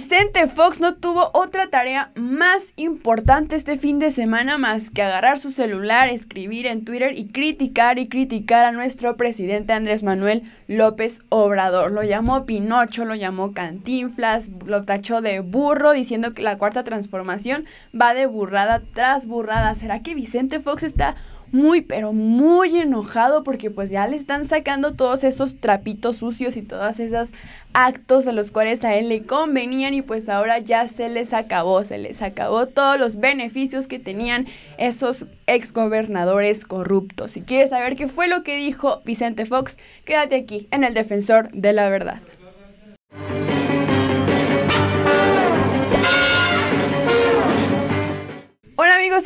Vicente Fox no tuvo otra tarea más importante este fin de semana más que agarrar su celular, escribir en Twitter y criticar y criticar a nuestro presidente Andrés Manuel López Obrador. Lo llamó Pinocho, lo llamó Cantinflas, lo tachó de burro diciendo que la cuarta transformación va de burrada tras burrada. ¿Será que Vicente Fox está muy, pero muy enojado porque pues ya le están sacando todos esos trapitos sucios y todos esos actos a los cuales a él le convenían y pues ahora ya se les acabó, se les acabó todos los beneficios que tenían esos exgobernadores corruptos. Si quieres saber qué fue lo que dijo Vicente Fox, quédate aquí en el Defensor de la Verdad.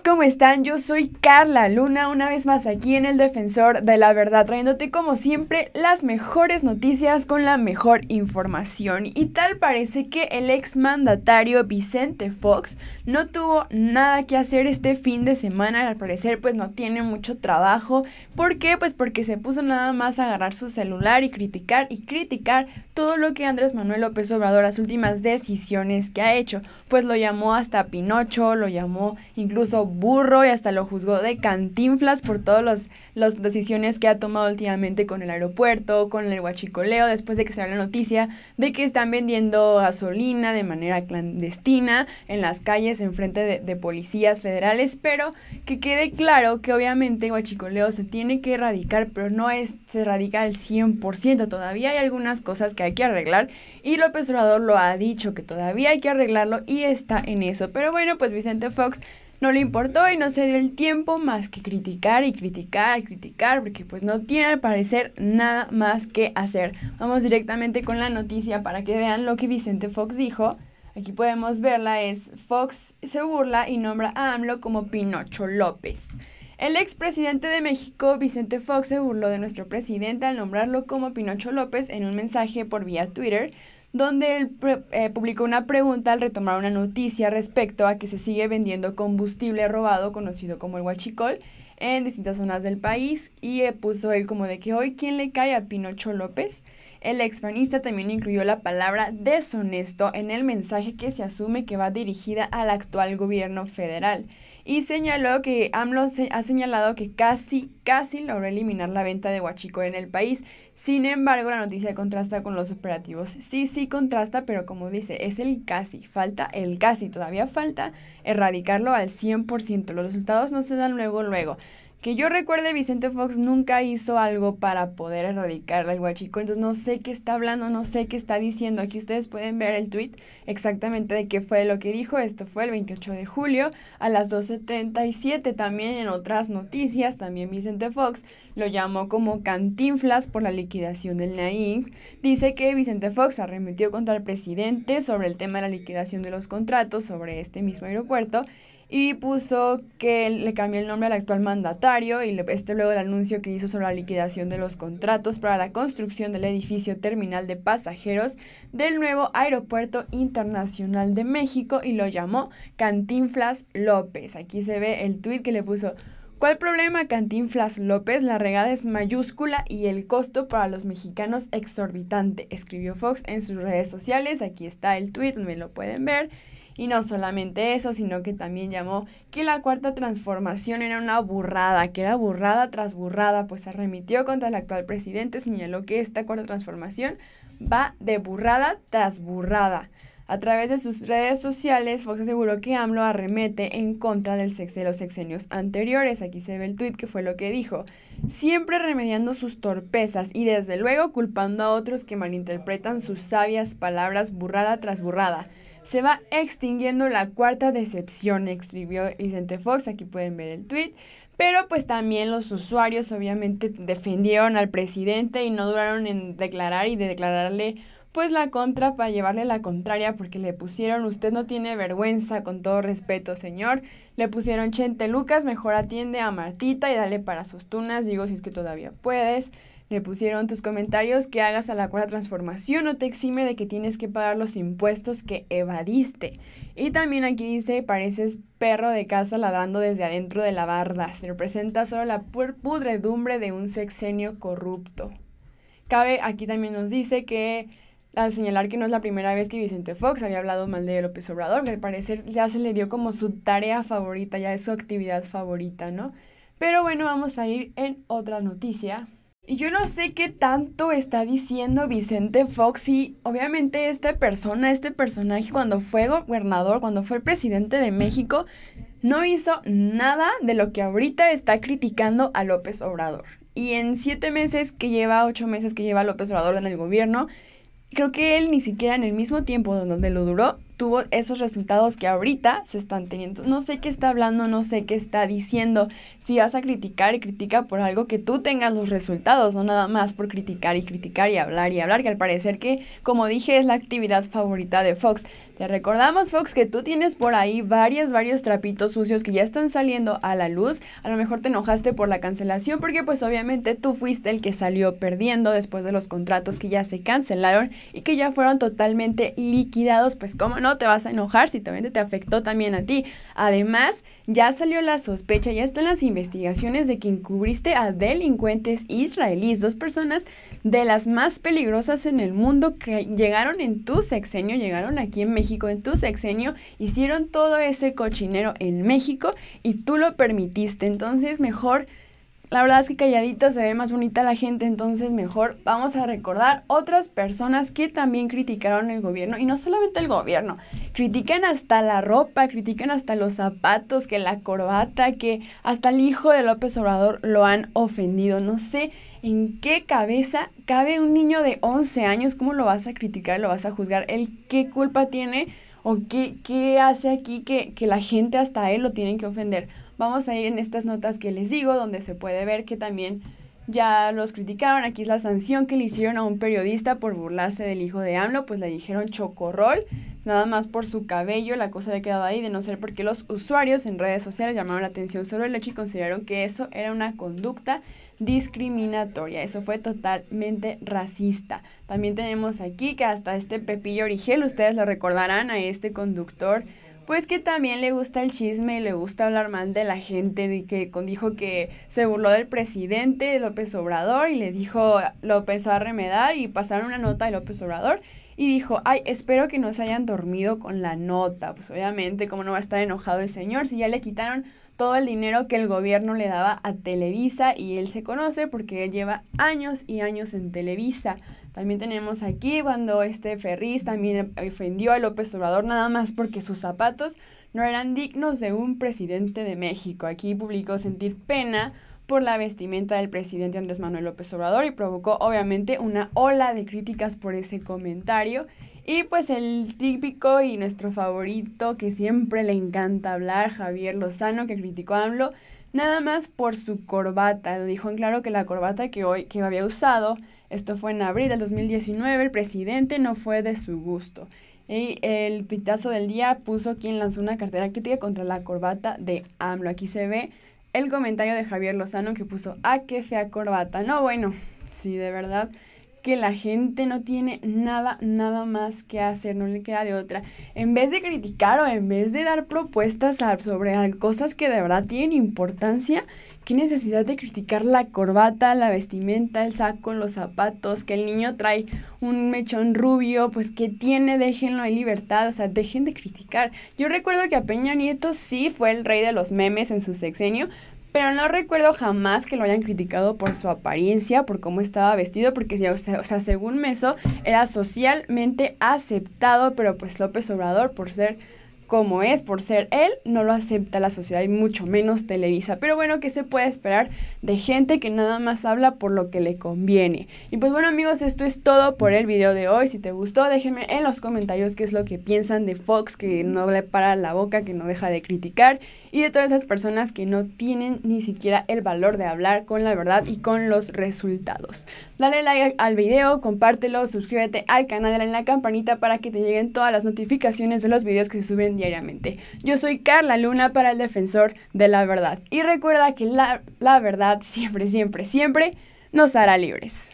¿cómo están? Yo soy Carla Luna, una vez más aquí en El Defensor de la Verdad, trayéndote como siempre las mejores noticias con la mejor información. Y tal parece que el exmandatario Vicente Fox no tuvo nada que hacer este fin de semana, al parecer pues no tiene mucho trabajo. ¿Por qué? Pues porque se puso nada más a agarrar su celular y criticar y criticar todo lo que Andrés Manuel López Obrador, las últimas decisiones que ha hecho, pues lo llamó hasta Pinocho, lo llamó incluso burro y hasta lo juzgó de cantinflas por todas las decisiones que ha tomado últimamente con el aeropuerto, con el huachicoleo, después de que salió la noticia de que están vendiendo gasolina de manera clandestina en las calles en frente de, policías federales, pero que quede claro que obviamente huachicoleo se tiene que erradicar, pero no es, se erradica al 100%, todavía hay algunas cosas que hay que arreglar y López Obrador lo ha dicho que todavía hay que arreglarlo y está en eso, pero bueno, pues Vicente Fox no le importó y no se dio el tiempo más que criticar y criticar y criticar, porque pues no tiene al parecer nada más que hacer. Vamos directamente con la noticia para que vean lo que Vicente Fox dijo. Aquí podemos verla, es Fox se burla y nombra a AMLO como Pinocho López. El expresidente de México, Vicente Fox, se burló de nuestro presidente al nombrarlo como Pinocho López en un mensaje por vía Twitter, donde él eh, publicó una pregunta al retomar una noticia respecto a que se sigue vendiendo combustible robado, conocido como el huachicol, en distintas zonas del país y eh, puso él como de que hoy quién le cae a Pinocho López el expanista también incluyó la palabra deshonesto en el mensaje que se asume que va dirigida al actual gobierno federal y señaló que AMLO ha señalado que casi, casi logró eliminar la venta de huachico en el país. Sin embargo, la noticia contrasta con los operativos. Sí, sí contrasta, pero como dice, es el casi, falta el casi, todavía falta erradicarlo al 100%. Los resultados no se dan luego, luego. Que yo recuerde, Vicente Fox nunca hizo algo para poder erradicar al guachico Entonces no sé qué está hablando, no sé qué está diciendo. Aquí ustedes pueden ver el tweet exactamente de qué fue lo que dijo. Esto fue el 28 de julio a las 12.37. También en otras noticias, también Vicente Fox lo llamó como cantinflas por la liquidación del NAIN. Dice que Vicente Fox arremetió contra el presidente sobre el tema de la liquidación de los contratos sobre este mismo aeropuerto y puso que le cambió el nombre al actual mandatario y este luego el anuncio que hizo sobre la liquidación de los contratos para la construcción del edificio terminal de pasajeros del nuevo Aeropuerto Internacional de México y lo llamó Cantinflas López. Aquí se ve el tuit que le puso. ¿Cuál problema Cantinflas López? La regada es mayúscula y el costo para los mexicanos exorbitante, escribió Fox en sus redes sociales. Aquí está el tuit, me lo pueden ver. Y no solamente eso, sino que también llamó que la cuarta transformación era una burrada, que era burrada tras burrada, pues se remitió contra el actual presidente, señaló que esta cuarta transformación va de burrada tras burrada. A través de sus redes sociales, Fox aseguró que AMLO arremete en contra del sex de los sexenios anteriores. Aquí se ve el tuit que fue lo que dijo. Siempre remediando sus torpezas y desde luego culpando a otros que malinterpretan sus sabias palabras burrada tras burrada se va extinguiendo la cuarta decepción, escribió Vicente Fox, aquí pueden ver el tweet. Pero pues también los usuarios obviamente defendieron al presidente y no duraron en declarar y de declararle pues la contra para llevarle la contraria porque le pusieron usted no tiene vergüenza con todo respeto señor le pusieron chente lucas mejor atiende a martita y dale para sus tunas digo si es que todavía puedes le pusieron tus comentarios que hagas a la cuarta transformación o te exime de que tienes que pagar los impuestos que evadiste. Y también aquí dice, pareces perro de casa ladrando desde adentro de la barda. Se representa solo la pudredumbre de un sexenio corrupto. Cabe, aquí también nos dice que al señalar que no es la primera vez que Vicente Fox había hablado mal de López Obrador, que al parecer ya se le dio como su tarea favorita, ya es su actividad favorita, ¿no? Pero bueno, vamos a ir en otra noticia. Yo no sé qué tanto está diciendo Vicente Fox y obviamente esta persona, este personaje cuando fue gobernador, cuando fue el presidente de México, no hizo nada de lo que ahorita está criticando a López Obrador. Y en siete meses que lleva, ocho meses que lleva López Obrador en el gobierno, creo que él ni siquiera en el mismo tiempo donde lo duró tuvo esos resultados que ahorita se están teniendo. No sé qué está hablando, no sé qué está diciendo. Si vas a criticar, y critica por algo que tú tengas los resultados, no nada más por criticar y criticar y hablar y hablar, que al parecer que, como dije, es la actividad favorita de Fox. Te recordamos, Fox, que tú tienes por ahí varios, varios trapitos sucios que ya están saliendo a la luz. A lo mejor te enojaste por la cancelación porque pues obviamente tú fuiste el que salió perdiendo después de los contratos que ya se cancelaron y que ya fueron totalmente liquidados, pues cómo no te vas a enojar si también te afectó también a ti. Además, ya salió la sospecha, ya están las investigaciones de que encubriste a delincuentes israelíes, dos personas de las más peligrosas en el mundo que llegaron en tu sexenio, llegaron aquí en México en tu sexenio, hicieron todo ese cochinero en México y tú lo permitiste. Entonces, mejor la verdad es que calladito se ve más bonita la gente, entonces mejor vamos a recordar otras personas que también criticaron el gobierno, y no solamente el gobierno, critican hasta la ropa, critican hasta los zapatos, que la corbata, que hasta el hijo de López Obrador lo han ofendido. No sé en qué cabeza cabe un niño de 11 años, cómo lo vas a criticar, lo vas a juzgar, el qué culpa tiene o qué, qué hace aquí que, que la gente hasta él lo tienen que ofender. Vamos a ir en estas notas que les digo, donde se puede ver que también ya los criticaron. Aquí es la sanción que le hicieron a un periodista por burlarse del hijo de AMLO, pues le dijeron chocorrol, nada más por su cabello, la cosa había quedado ahí, de no ser porque los usuarios en redes sociales llamaron la atención sobre el hecho y consideraron que eso era una conducta discriminatoria. Eso fue totalmente racista. También tenemos aquí que hasta este Pepillo Origel, ustedes lo recordarán, a este conductor pues que también le gusta el chisme y le gusta hablar mal de la gente, de que dijo que se burló del presidente López Obrador y le dijo, López empezó a remedar y pasaron una nota de López Obrador y dijo, ay, espero que no se hayan dormido con la nota. Pues obviamente, ¿cómo no va a estar enojado el señor si ya le quitaron todo el dinero que el gobierno le daba a Televisa y él se conoce porque él lleva años y años en Televisa. También tenemos aquí cuando este Ferriz también ofendió a López Obrador nada más porque sus zapatos no eran dignos de un presidente de México. Aquí publicó sentir pena por la vestimenta del presidente Andrés Manuel López Obrador y provocó obviamente una ola de críticas por ese comentario. Y pues el típico y nuestro favorito que siempre le encanta hablar, Javier Lozano, que criticó a AMLO, nada más por su corbata. Dijo en claro que la corbata que hoy que había usado esto fue en abril del 2019, el presidente no fue de su gusto. Y el pitazo del día puso quien lanzó una cartera crítica contra la corbata de AMLO. Aquí se ve el comentario de Javier Lozano que puso, ah, qué fea corbata. No, bueno, sí, de verdad que la gente no tiene nada, nada más que hacer, no le queda de otra. En vez de criticar o en vez de dar propuestas sobre cosas que de verdad tienen importancia, ¿qué necesidad de criticar la corbata, la vestimenta, el saco, los zapatos, que el niño trae un mechón rubio, pues ¿qué tiene, déjenlo en libertad, o sea, dejen de criticar. Yo recuerdo que a Peña Nieto sí fue el rey de los memes en su sexenio, pero no recuerdo jamás que lo hayan criticado por su apariencia, por cómo estaba vestido, porque, según Meso, era socialmente aceptado, pero pues López Obrador, por ser como es, por ser él, no lo acepta la sociedad y mucho menos Televisa. Pero bueno, ¿qué se puede esperar de gente que nada más habla por lo que le conviene? Y pues bueno amigos, esto es todo por el video de hoy. Si te gustó, déjenme en los comentarios qué es lo que piensan de Fox, que no le para la boca, que no deja de criticar y de todas esas personas que no tienen ni siquiera el valor de hablar con la verdad y con los resultados. Dale like al video, compártelo, suscríbete al canal, dale en la campanita para que te lleguen todas las notificaciones de los videos que se suben diariamente. Yo soy Carla Luna para el Defensor de la Verdad y recuerda que la, la verdad siempre, siempre, siempre nos hará libres.